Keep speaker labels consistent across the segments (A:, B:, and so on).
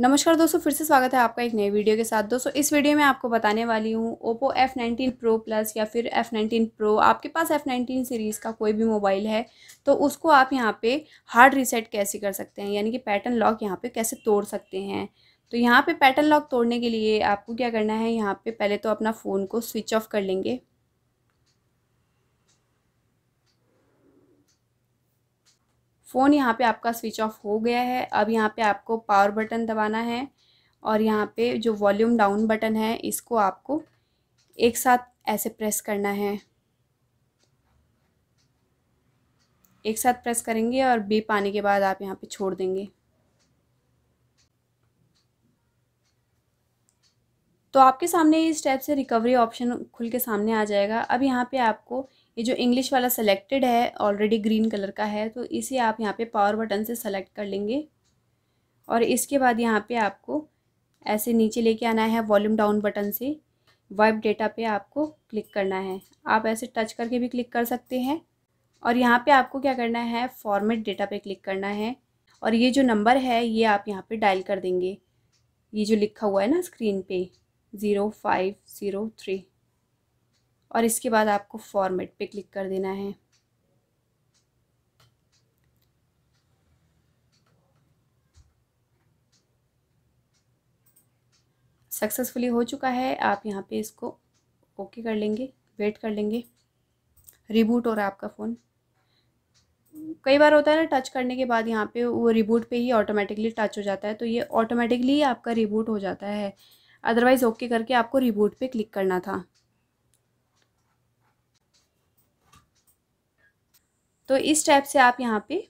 A: नमस्कार दोस्तों फिर से स्वागत है आपका एक नए वीडियो के साथ दोस्तों इस वीडियो में आपको बताने वाली हूँ ओप्पो F19 प्रो प्लस या फिर F19 प्रो आपके पास F19 सीरीज़ का कोई भी मोबाइल है तो उसको आप यहाँ पे हार्ड रीसेट कैसे कर सकते हैं यानी कि पैटर्न लॉक यहाँ पे कैसे तोड़ सकते हैं तो यहाँ पर पैटर्न लॉक तोड़ने के लिए आपको क्या करना है यहाँ पर पहले तो अपना फ़ोन को स्विच ऑफ कर लेंगे फ़ोन यहाँ पे आपका स्विच ऑफ हो गया है अब यहाँ पे आपको पावर बटन दबाना है और यहाँ पे जो वॉल्यूम डाउन बटन है इसको आपको एक साथ ऐसे प्रेस करना है एक साथ प्रेस करेंगे और बीप आने के बाद आप यहाँ पे छोड़ देंगे तो आपके सामने इस टाइप से रिकवरी ऑप्शन खुल के सामने आ जाएगा अब यहाँ पे आपको ये जो इंग्लिश वाला सेलेक्टेड है ऑलरेडी ग्रीन कलर का है तो इसे आप यहाँ पे पावर बटन से सेलेक्ट कर लेंगे और इसके बाद यहाँ पे आपको ऐसे नीचे लेके आना है वॉल्यूम डाउन बटन से वाइब डेटा पे आपको क्लिक करना है आप ऐसे टच करके भी क्लिक कर सकते हैं और यहाँ पे आपको क्या करना है फॉर्मेट डेटा पे क्लिक करना है और ये जो नंबर है ये आप यहाँ पे डायल कर देंगे ये जो लिखा हुआ है ना स्क्रीन पे ज़ीरो फाइव ज़ीरो थ्री और इसके बाद आपको फॉर्मेट पे क्लिक कर देना है सक्सेसफुली हो चुका है आप यहाँ पे इसको ओके कर लेंगे वेट कर लेंगे रिबूट हो रहा है आपका फ़ोन कई बार होता है ना टच करने के बाद यहाँ पे वो रिबूट पे ही ऑटोमेटिकली टच हो जाता है तो ये ऑटोमेटिकली आपका रिबूट हो जाता है अदरवाइज़ ओके करके आपको रिबूट पे क्लिक करना था तो इस टाइप से आप यहाँ पे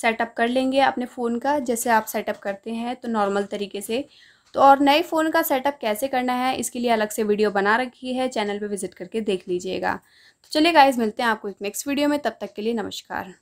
A: सेटअप कर लेंगे अपने फ़ोन का जैसे आप सेटअप करते हैं तो नॉर्मल तरीके से तो और नए फ़ोन का सेटअप कैसे करना है इसके लिए अलग से वीडियो बना रखी है चैनल पे विज़िट करके देख लीजिएगा तो चलिए गाइज मिलते हैं आपको एक नेक्स्ट वीडियो में तब तक के लिए नमस्कार